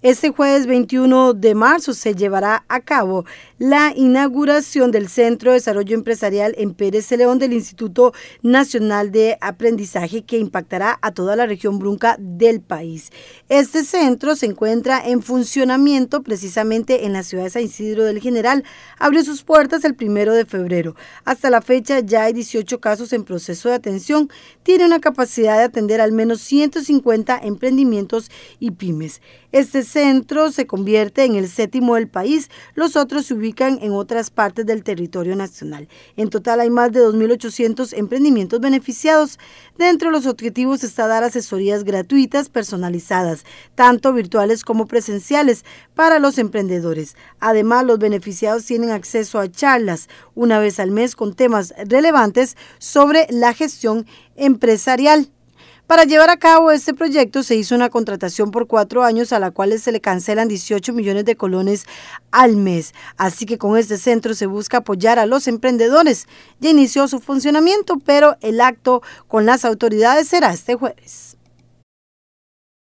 Este jueves 21 de marzo se llevará a cabo la inauguración del Centro de Desarrollo Empresarial en Pérez de León del Instituto Nacional de Aprendizaje que impactará a toda la región brunca del país. Este centro se encuentra en funcionamiento precisamente en la ciudad de San Isidro del General. Abrió sus puertas el primero de febrero. Hasta la fecha ya hay 18 casos en proceso de atención. Tiene una capacidad de atender al menos 150 emprendimientos y pymes. Este centro se convierte en el séptimo del país, los otros se ubican en otras partes del territorio nacional. En total hay más de 2.800 emprendimientos beneficiados. Dentro de los objetivos está dar asesorías gratuitas personalizadas, tanto virtuales como presenciales, para los emprendedores. Además, los beneficiados tienen acceso a charlas una vez al mes con temas relevantes sobre la gestión empresarial. Para llevar a cabo este proyecto se hizo una contratación por cuatro años a la cual se le cancelan 18 millones de colones al mes. Así que con este centro se busca apoyar a los emprendedores. Ya inició su funcionamiento, pero el acto con las autoridades será este jueves.